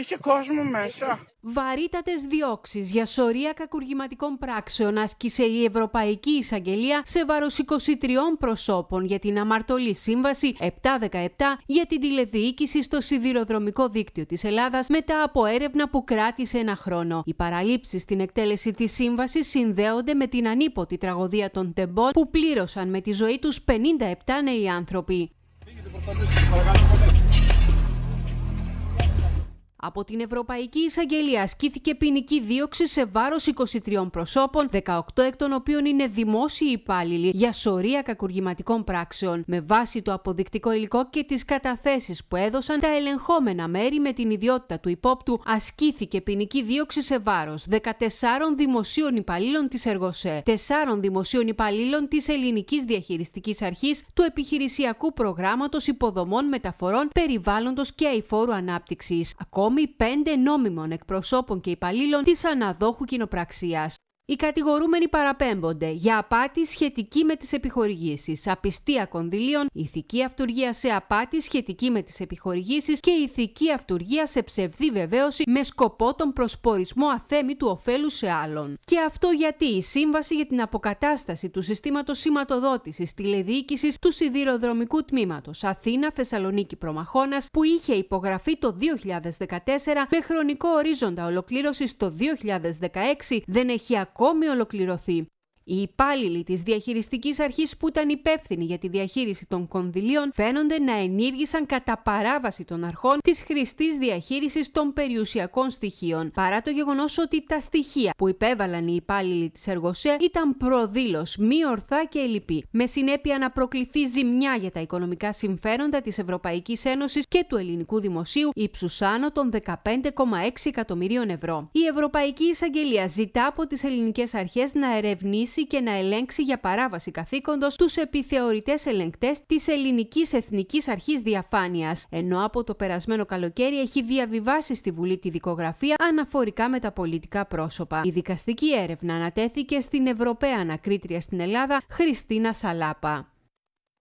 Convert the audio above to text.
Είχε κόσμο μέσα. Βαρύτατες διώξεις για σωρία κακουργηματικών πράξεων άσκησε η Ευρωπαϊκή Εισαγγελία σε βάρος 23 προσώπων για την αμαρτωλή σύμβαση 717 για την τηλεδιοίκηση στο σιδηροδρομικό δίκτυο της Ελλάδας μετά από έρευνα που κράτησε ένα χρόνο. Οι παραλήψεις στην εκτέλεση της σύμβασης συνδέονται με την ανίποτη τραγωδία των τεμπών που πλήρωσαν με τη ζωή τους 57 νέοι άνθρωποι. Από την Ευρωπαϊκή Εισαγγελία ασκήθηκε ποινική δίωξη σε βάρος 23 προσώπων, 18 εκ των οποίων είναι δημόσιοι υπάλληλοι για σωρία κακουργηματικών πράξεων, με βάση το αποδεικτικό υλικό και τις καταθέσεις που έδωσαν τα ελεγχόμενα μέρη με την ιδιότητα του υπόπτου, ασκήθηκε ποινική δίωξη σε βάρος 14 δημοσίων υπαλλήλων της Εργοσέ, 4 δημοσίων υπαλλήλων της Ελληνικής Διαχειριστικής Αρχής του Επιχειρησιακού Προγράμματος Υποδομών Μεταφορών Περιβάλλοντος και Αηφόρου Ανάπτυξης. Ακόμη οι πέντε νόμιμων εκπροσώπων και υπαλλήλων της αναδόχου κοινοπραξίας. Οι κατηγορούμενοι παραπέμπονται για απάτη σχετική με τις επιχορηγήσεις, απιστία κονδυλίων, ηθική αυτουργία σε απάτη σχετική με τις επιχορηγήσεις και ηθική αυτουργία σε ψευδή βεβαίωση με σκοπό τον προσπορισμό αθέμη του ωφέλους σε άλλον. Και αυτό γιατί η Σύμβαση για την Αποκατάσταση του Συστήματος Σηματοδότησης Τηλεδιοίκησης του Σιδηροδρομικού Τμήματος Αθήνα Θεσσαλονίκη Προμαχώνας που είχε υπογραφεί το 2014 με χρονικό ορίζοντα ολοκλήρωσης το 2016 δεν έχει ακόμα ακόμη ολοκληρωθεί οι υπάλληλοι της διαχειριστικής αρχής που ήταν υπεύθυνοι για τη διαχείριση των κονδυλίων φαίνονται να ενήργησαν κατά παράβαση των αρχών της χρηστής διαχείρισης των περιουσιακών στοιχείων, παρά το γεγονός ότι τα στοιχεία που υπέβαλαν οι υπάλληλοι της Εργοσέ ήταν προδήλως, μη ορθά και ελλειπή, με συνέπεια να προκληθεί ζημιά για τα οικονομικά συμφέροντα της Ευρωπαϊκής Ένωσης και του ελληνικού δημοσίου ύψους άνω των 15,6 εκατομμυρίων ευρώ. Η Ευρωπαϊκή Εισαγγελία ζητά από τις ελληνικές αρχές να ερευνήσει και να ελέγξει για παράβαση καθήκοντος τους επιθεωρητές ελεγκτές της Ελληνικής Εθνικής Αρχής Διαφάνειας, ενώ από το περασμένο καλοκαίρι έχει διαβιβάσει στη Βουλή τη δικογραφία αναφορικά με τα πολιτικά πρόσωπα. Η δικαστική έρευνα ανατέθηκε στην Ευρωπαία Ανακρίτρια στην Ελλάδα, Χριστίνα Σαλάπα.